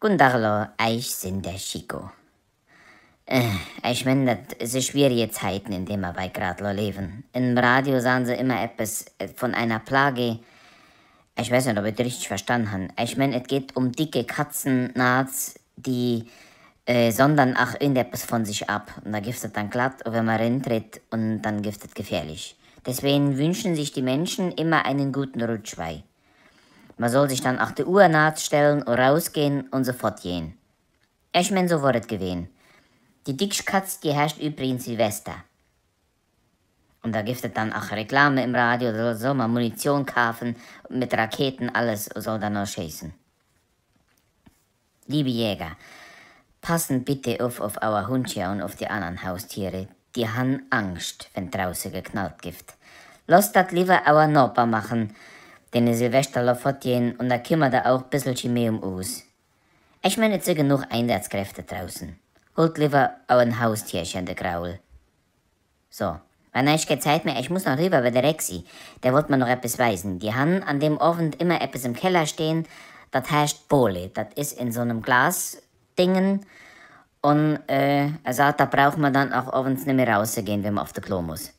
Gundarlo, ich sind der Chico. Äh, ich meine, das sind schwierige Zeiten, in denen wir bei Gradlo leben. Im Radio sahen sie immer etwas äh, von einer Plage. Ich weiß nicht, ob ich das richtig verstanden habe. Ich meine, es geht um dicke Katzennaats, die äh, sondern auch irgendetwas von sich ab. Und da gibt es dann glatt, wenn man reintritt, und dann gibt es gefährlich. Deswegen wünschen sich die Menschen immer einen guten Rutsch bei. Man soll sich dann nach der Uhr stellen und rausgehen und sofort gehen. Ich mein, so es gewesen. Die Dickschkatz, die herrscht übrigens Silvester. Und da gibt es dann auch Reklame im Radio, da soll man Munition kaufen, mit Raketen, alles soll dann noch schießen. Liebe Jäger, passen bitte auf auf our Hundchen und auf die anderen Haustiere. Die haben Angst, wenn draußen geknallt gibt. Lasst das lieber our Nopper machen den Silvester Fotien und da kümmert er auch bissel mehr um aus. Ich meine, jetzt sind genug Einsatzkräfte draußen. Holt lieber auch ein Haustierchen, der Graul. So, wenn ich keine Zeit mehr, ich muss noch rüber bei der Rexi. Der wollte mir noch etwas weisen. Die haben an dem Ofen immer etwas im Keller stehen, das heißt Bole. Das ist in so einem Glas-Dingen. Und, äh, er also sagt, da braucht man dann auch abends nicht mehr rausgehen, wenn man auf der Klo muss.